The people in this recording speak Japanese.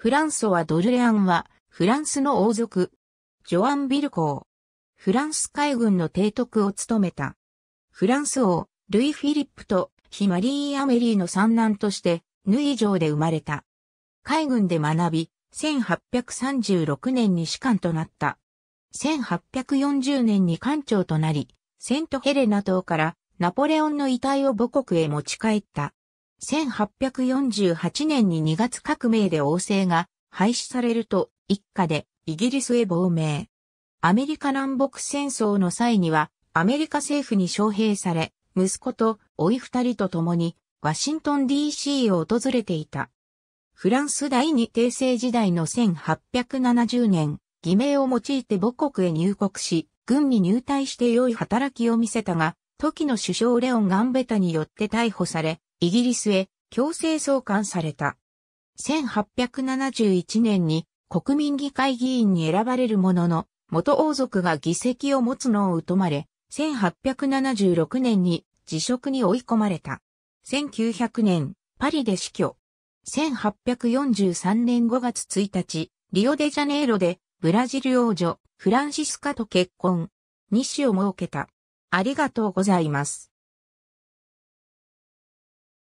フランソワ・ドルレアンは、フランスの王族、ジョアン・ビルコー。フランス海軍の提督を務めた。フランス王、ルイ・フィリップとヒマリー・アメリーの三男として、ヌイ城で生まれた。海軍で学び、1836年に士官となった。1840年に艦長となり、セントヘレナ島からナポレオンの遺体を母国へ持ち帰った。1848年に2月革命で王政が廃止されると一家でイギリスへ亡命。アメリカ南北戦争の際にはアメリカ政府に招聘され、息子と甥い二人と共にワシントン DC を訪れていた。フランス第二帝政時代の1870年、偽名を用いて母国へ入国し、軍に入隊して良い働きを見せたが、時の首相レオン・ガンベタによって逮捕され、イギリスへ強制送還された。1871年に国民議会議員に選ばれるものの、元王族が議席を持つのを疎まれ、1876年に辞職に追い込まれた。1900年、パリで死去。1843年5月1日、リオデジャネイロでブラジル王女、フランシスカと結婚。2子を設けた。ありがとうございます。